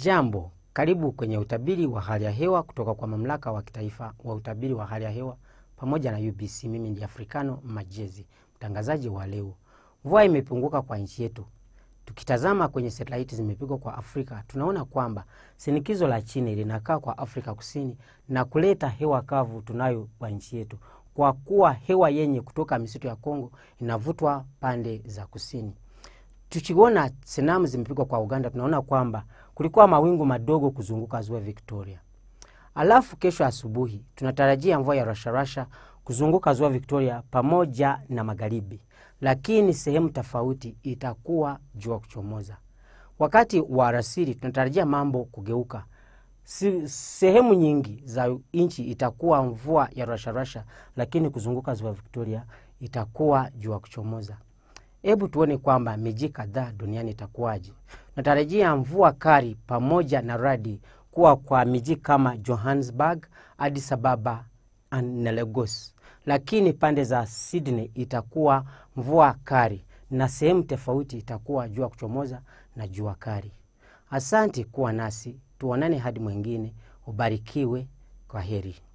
Jambo, karibu kwenye utabiri wa hali ya hewa kutoka kwa mamlaka wa kitaifa wa utabiri wa hali ya hewa pamoja na UBC. Mimi ndi Afrikano Majezi, mtangazaji wa leo. Mvua imepunguka kwa nchi yetu. Tukitazama kwenye satelaiti zimepigwa kwa Afrika, tunaona kwamba shinikizo la chini linakaa kwa Afrika Kusini na kuleta hewa kavu tunayo kwa nchi yetu, kwa kuwa hewa yenye kutoka misitu ya Kongo inavutwa pande za kusini tukiona sanamu zimepigwa kwa Uganda, tunaona kwamba kulikuwa mawingu madogo kuzunguka ziwa Victoria. Alafu kesho asubuhi tunatarajia mvua ya rasharasha kuzunguka ziwa Victoria pamoja na magharibi, lakini sehemu tofauti itakuwa jua kuchomoza. Wakati wa rasiri tunatarajia mambo kugeuka. sehemu nyingi za nchi itakuwa mvua ya rasharasha, lakini kuzunguka ziwa Victoria itakuwa jua kuchomoza. Hebu tuone kwamba miji kadhaa duniani itakuwaje. Natarajia mvua kari pamoja na radi kuwa kwa miji kama Johannesburg, Addis Ababa na lakini pande za Sydney itakuwa mvua kari na sehemu tofauti itakuwa jua kuchomoza na jua kari Asanti kuwa nasi, tuonane hadi mwingine. Ubarikiwe. Kwa heri.